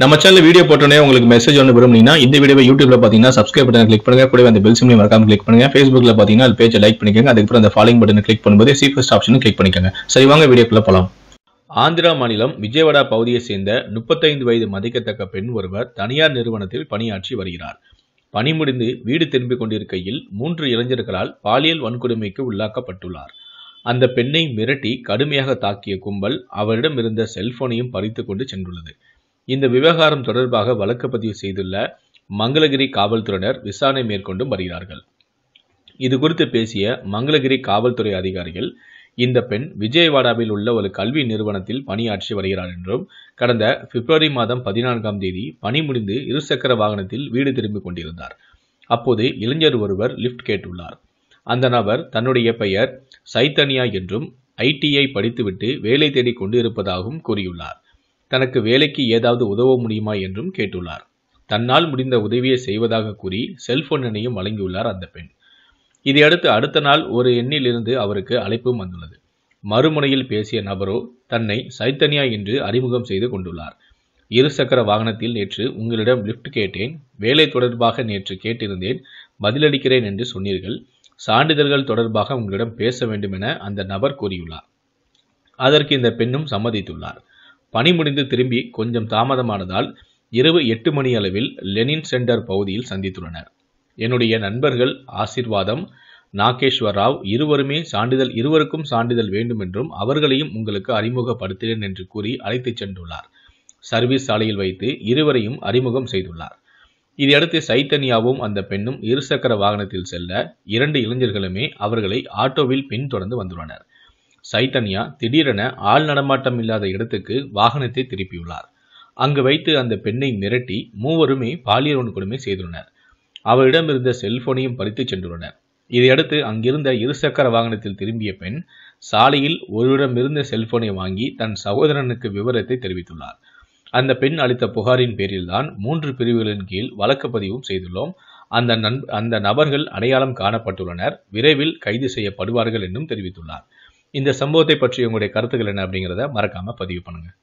நம்ம channel video போட்டோன்னே உங்களுக்கு மெசேஜ் ஒன்று விரும்புனீங்கன்னா இந்த வீடியோ யூடியூப்ல பார்த்தீங்கன்னா சப்ஸ்கிரைப் பட்டன் கிளிக் பண்ணுங்க கூட அந்த பெல் சிம்லையும் மறக்காம கிளிக் பண்ணுங்க ஃபேஸ்புக்ல பார்த்தீங்கன்னா அது பேஜை லைக் பண்ணிக்கோங்க அதுக்கப்புறம் அந்த ஃபாலோ பட்டன் கிளிக் பண்ணும்போது ஃபஸ்ட் ஆப்ஷன் கிளிக் பண்ணிக்கோங்க சரி வாங்க வீடியோக்குள்ள போலாம் ஆந்திரா மாநிலம் விஜயவாடா பகுதியை சேர்ந்த முப்பத்தைந்து வயது மதிக்கத்தக்க பெண் ஒருவர் தனியார் நிறுவனத்தில் பணியாற்றி வருகிறார் பணி முடிந்து வீடு திரும்பிக் கொண்டிருக்கையில் மூன்று இளைஞர்களால் பாலியல் வன்கொடுமைக்கு உள்ளாக்கப்பட்டுள்ளார் அந்த பெண்ணை மிரட்டி கடுமையாக தாக்கிய கும்பல் அவரிடம் இருந்த செல்போனையும் பறித்து கொண்டு சென்றுள்ளது இந்த விவகாரம் தொடர்பாக வழக்கு பதிவு செய்துள்ள மங்களகிரி காவல்துறையினர் விசாரணை மேற்கொண்டும் வருகிறார்கள் இது குறித்து பேசிய மங்களகிரி காவல்துறை அதிகாரிகள் இந்த பெண் விஜயவாடாவில் உள்ள ஒரு கல்வி நிறுவனத்தில் பணியாற்றி வருகிறார் என்றும் கடந்த பிப்ரவரி மாதம் பதினான்காம் தேதி பணி முடிந்து இருசக்கர வாகனத்தில் வீடு திரும்பிக் கொண்டிருந்தார் அப்போது இளைஞர் ஒருவர் லிப்ட் கேட்டுள்ளார் அந்த நபர் தன்னுடைய பெயர் சைத்தன்யா என்றும் ஐடிஐ படித்துவிட்டு வேலை தேடிக் கொண்டு இருப்பதாகவும் கூறியுள்ளார் தனக்கு வேலைக்கு ஏதாவது உதவ முடியுமா என்றும் கேட்டுள்ளார் தன்னால் முடிந்த உதவியை செய்வதாக கூறி செல்போன் எண்ணையும் வழங்கியுள்ளார் அந்த பெண் இதையடுத்து அடுத்த நாள் ஒரு எண்ணிலிருந்து அவருக்கு அழைப்பும் வந்துள்ளது மறுமுனையில் பேசிய நபரோ தன்னை சைத்தன்யா என்று அறிமுகம் செய்து கொண்டுள்ளார் இருசக்கர வாகனத்தில் நேற்று உங்களிடம் லிஃப்ட் கேட்டேன் வேலை தொடர்பாக நேற்று கேட்டிருந்தேன் பதிலளிக்கிறேன் என்று சொன்னீர்கள் சான்றிதழ்கள் தொடர்பாக உங்களிடம் பேச வேண்டும் என அந்த நபர் கூறியுள்ளார் அதற்கு இந்த பெண்ணும் சம்மதித்துள்ளார் பணி முடிந்து திரும்பி கொஞ்சம் தாமதமானதால் இரவு எட்டு மணி அளவில் லெனின் சென்டர் பகுதியில் சந்தித்துள்ளனர் என்னுடைய நண்பர்கள் ஆசிர்வாதம் நாகேஸ்வர் ராவ் இருவருமே சான்றிதழ் இருவருக்கும் சான்றிதழ் வேண்டும் என்றும் அவர்களையும் உங்களுக்கு அறிமுகப்படுத்துகிறேன் என்று கூறி அழைத்துச் சென்றுள்ளார் சர்வீஸ் சாலையில் வைத்து இருவரையும் அறிமுகம் செய்துள்ளார் இதையடுத்து சைத்தன்யாவும் அந்த பெண்ணும் இருசக்கர வாகனத்தில் செல்ல இரண்டு இளைஞர்களுமே அவர்களை ஆட்டோவில் பின்தொடர்ந்து வந்துள்ளனர் சைத்தன்யா திடீரென ஆள் நடமாட்டம் இல்லாத இடத்துக்கு வாகனத்தை திருப்பியுள்ளார் அங்கு வைத்து அந்த பெண்ணை மிரட்டி மூவருமே பாலியல் வன்கொடுமை செய்துள்ளனர் அவரிடம் இருந்த செல்போனையும் பறித்து சென்றுள்ளனர் இதையடுத்து அங்கிருந்த இருசக்கர வாகனத்தில் திரும்பிய பெண் சாலையில் ஒருவிடமிருந்த செல்போனை வாங்கி தன் சகோதரனுக்கு விவரத்தை தெரிவித்துள்ளார் அந்த பெண் அளித்த புகாரின் பேரில்தான் மூன்று பிரிவுகளின் கீழ் வழக்கு பதிவும் செய்துள்ளோம் அந்த நண் அந்த நபர்கள் அடையாளம் காணப்பட்டுள்ளனர் விரைவில் கைது செய்யப்படுவார்கள் என்றும் தெரிவித்துள்ளார் இந்த சம்பவத்தை பற்றி உங்களுடைய கருத்துக்கள் என்ன அப்படிங்கிறத மறக்காமல் பதிவு பண்ணுங்கள்